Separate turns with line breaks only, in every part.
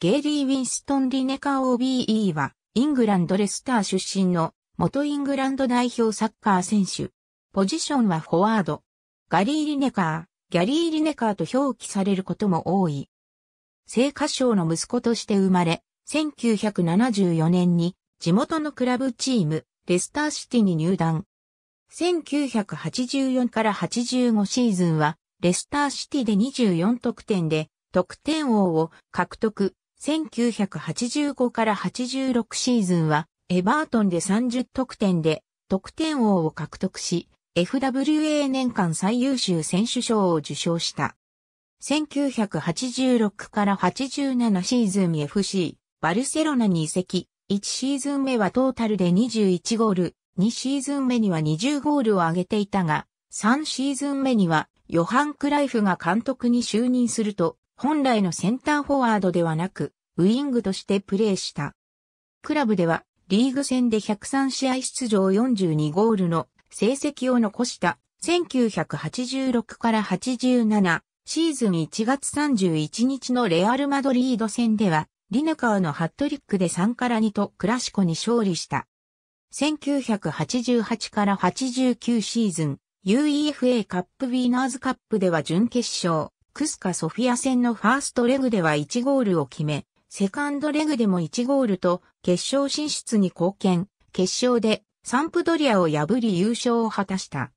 ゲイリー・ウィンストン・リネカー OBE は、イングランド・レスター出身の、元イングランド代表サッカー選手。ポジションはフォワード。ガリー・リネカー、ギャリー・リネカーと表記されることも多い。聖歌賞の息子として生まれ、1974年に地元のクラブチーム、レスターシティに入団。1984から85シーズンは、レスターシティで24得点で、得点王を獲得。1985から86シーズンは、エバートンで30得点で、得点王を獲得し、FWA 年間最優秀選手賞を受賞した。1986から87シーズン FC、バルセロナに移籍、1シーズン目はトータルで21ゴール、2シーズン目には20ゴールを挙げていたが、3シーズン目にはヨハン・クライフが監督に就任すると、本来のセンターフォワードではなく、ウィングとしてプレーした。クラブでは、リーグ戦で103試合出場42ゴールの成績を残した1986から87シーズン1月31日のレアル・マドリード戦では、リネカーのハットリックで3から2とクラシコに勝利した。1988から89シーズン、UEFA カップウィーナーズカップでは準決勝、クスカソフィア戦のファーストレグでは1ゴールを決め、セカンドレグでも1ゴールと決勝進出に貢献、決勝でサンプドリアを破り優勝を果たした。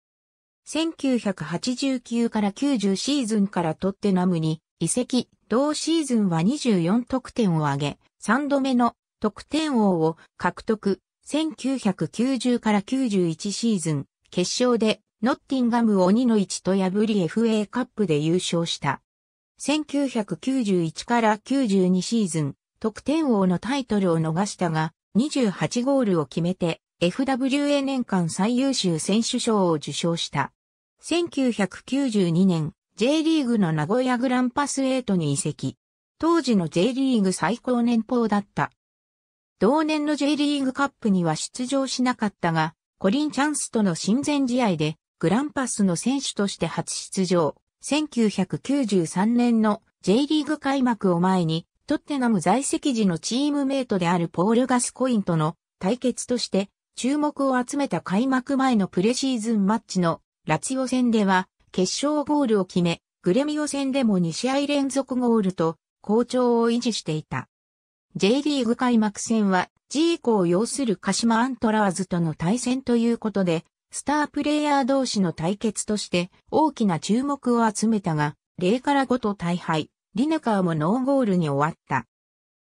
1989から90シーズンからトッテナムに移籍、同シーズンは24得点を挙げ、3度目の得点王を獲得。1990から91シーズン、決勝でノッティンガムをの一と破り FA カップで優勝した。1991から92シーズン、得点王のタイトルを逃したが、28ゴールを決めて、FWA 年間最優秀選手賞を受賞した。1992年、J リーグの名古屋グランパス8に移籍。当時の J リーグ最高年俸だった。同年の J リーグカップには出場しなかったが、コリンチャンスとの親善試合でグランパスの選手として初出場。1993年の J リーグ開幕を前に、トッテナム在籍時のチームメイトであるポール・ガスコインとの対決として注目を集めた開幕前のプレシーズンマッチのラツヨオ戦では決勝ゴールを決め、グレミオ戦でも2試合連続ゴールと好調を維持していた。J リーグ開幕戦はジーコを擁する鹿島アントラーズとの対戦ということで、スタープレイヤー同士の対決として大きな注目を集めたが、0から5と大敗、リネカーもノーゴールに終わった。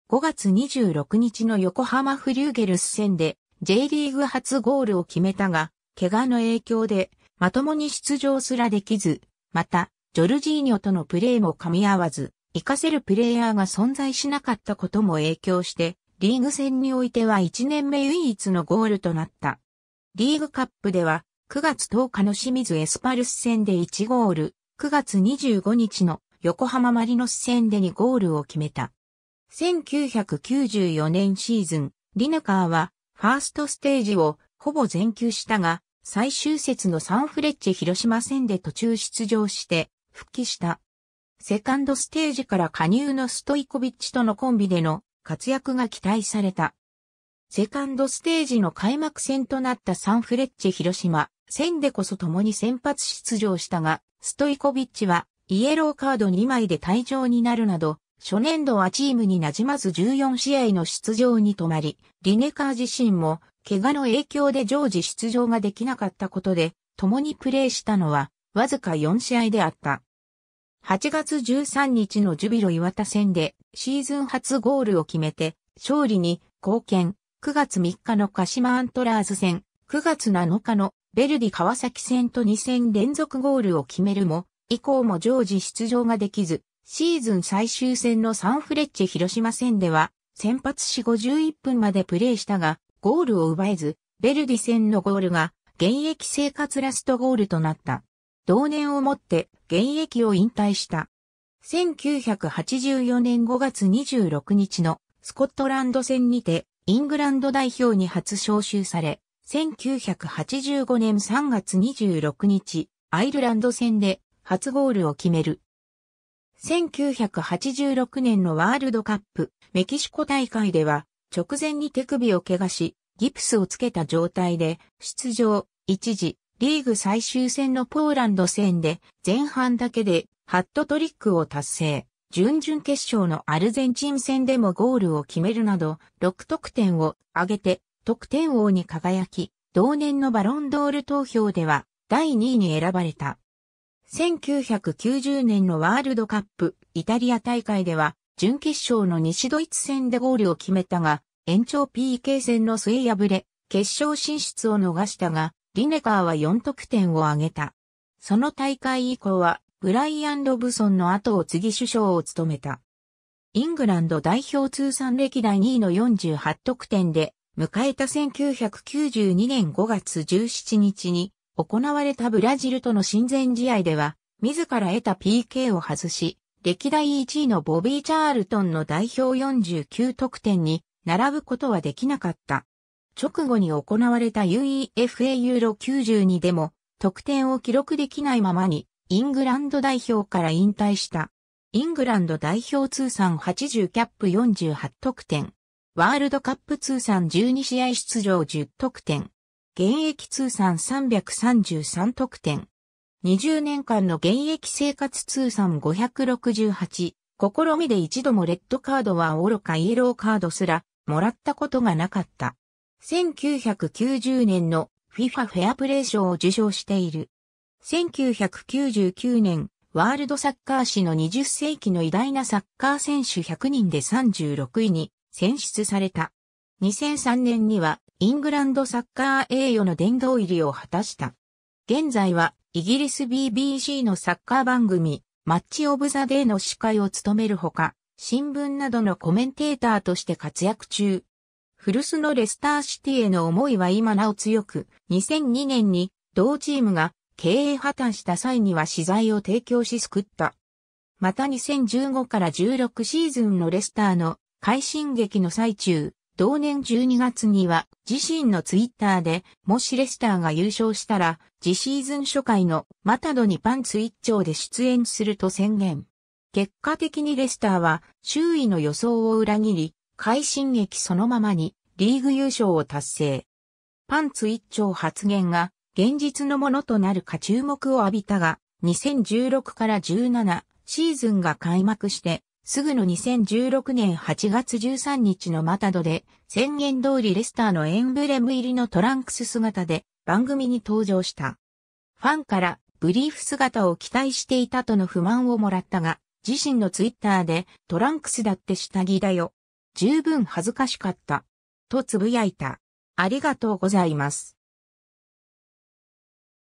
5月26日の横浜フリューゲルス戦で J リーグ初ゴールを決めたが、怪我の影響でまともに出場すらできず、また、ジョルジーニョとのプレーも噛み合わず、活かせるプレイヤーが存在しなかったことも影響して、リーグ戦においては1年目唯一のゴールとなった。リーグカップでは、9月10日の清水エスパルス戦で1ゴール、9月25日の横浜マリノス戦で2ゴールを決めた。1994年シーズン、リヌカーはファーストステージをほぼ全休したが、最終節のサンフレッチェ広島戦で途中出場して復帰した。セカンドステージから加入のストイコビッチとのコンビでの活躍が期待された。セカンドステージの開幕戦となったサンフレッチェ広島戦でこそ共に先発出場したが、ストイコビッチはイエローカード2枚で退場になるなど、初年度はチームに馴染まず14試合の出場に止まり、リネカー自身も、怪我の影響で常時出場ができなかったことで、共にプレーしたのは、わずか4試合であった。8月13日のジュビロ岩田戦で、シーズン初ゴールを決めて、勝利に貢献。9月3日の鹿島アントラーズ戦、9月7日のベルディ川崎戦と2戦連続ゴールを決めるも、以降も常時出場ができず、シーズン最終戦のサンフレッチェ広島戦では、先発し51分までプレーしたが、ゴールを奪えず、ベルディ戦のゴールが、現役生活ラストゴールとなった。同年をもって現役を引退した。1984年5月26日のスコットランド戦にてイングランド代表に初招集され、1985年3月26日、アイルランド戦で初ゴールを決める。1986年のワールドカップメキシコ大会では直前に手首を怪我しギプスをつけた状態で出場一時リーグ最終戦のポーランド戦で前半だけでハットトリックを達成。準々決勝のアルゼンチン戦でもゴールを決めるなど、6得点を挙げて、得点王に輝き、同年のバロンドール投票では、第2位に選ばれた。1990年のワールドカップイタリア大会では、準決勝の西ドイツ戦でゴールを決めたが、延長 PK 戦の末敗れ、決勝進出を逃したが、リネカーは4得点を挙げた。その大会以降はブライアン・ロブソンの後を次首相を務めた。イングランド代表通算歴代2位の48得点で、迎えた1992年5月17日に行われたブラジルとの親善試合では、自ら得た PK を外し、歴代1位のボビー・チャールトンの代表49得点に並ぶことはできなかった。直後に行われた UEFA ユーロ92でも得点を記録できないままにイングランド代表から引退した。イングランド代表通算80キャップ48得点。ワールドカップ通算12試合出場10得点。現役通算333得点。20年間の現役生活通算568。試みで一度もレッドカードは愚かイエローカードすらもらったことがなかった。1990年の FIFA フェアプレー賞を受賞している。1999年、ワールドサッカー史の20世紀の偉大なサッカー選手100人で36位に選出された。2003年にはイングランドサッカー栄誉の殿堂入りを果たした。現在はイギリス BBC のサッカー番組マッチオブザデーの司会を務めるほか、新聞などのコメンテーターとして活躍中。古巣のレスターシティへの思いは今なお強く、2002年に同チームが経営破綻した際には資材を提供し救った。また2015から16シーズンのレスターの快進撃の最中、同年12月には自身のツイッターで、もしレスターが優勝したら、次シーズン初回のマタドにパンツ一丁で出演すると宣言。結果的にレスターは周囲の予想を裏切り、快進撃そのままにリーグ優勝を達成。パンツ一丁発言が現実のものとなるか注目を浴びたが、2016から17シーズンが開幕して、すぐの2016年8月13日のマタドで、宣言通りレスターのエンブレム入りのトランクス姿で番組に登場した。ファンからブリーフ姿を期待していたとの不満をもらったが、自身のツイッターでトランクスだって下着だよ。十分恥ずかしかった。とつぶやいた。ありがとうございます。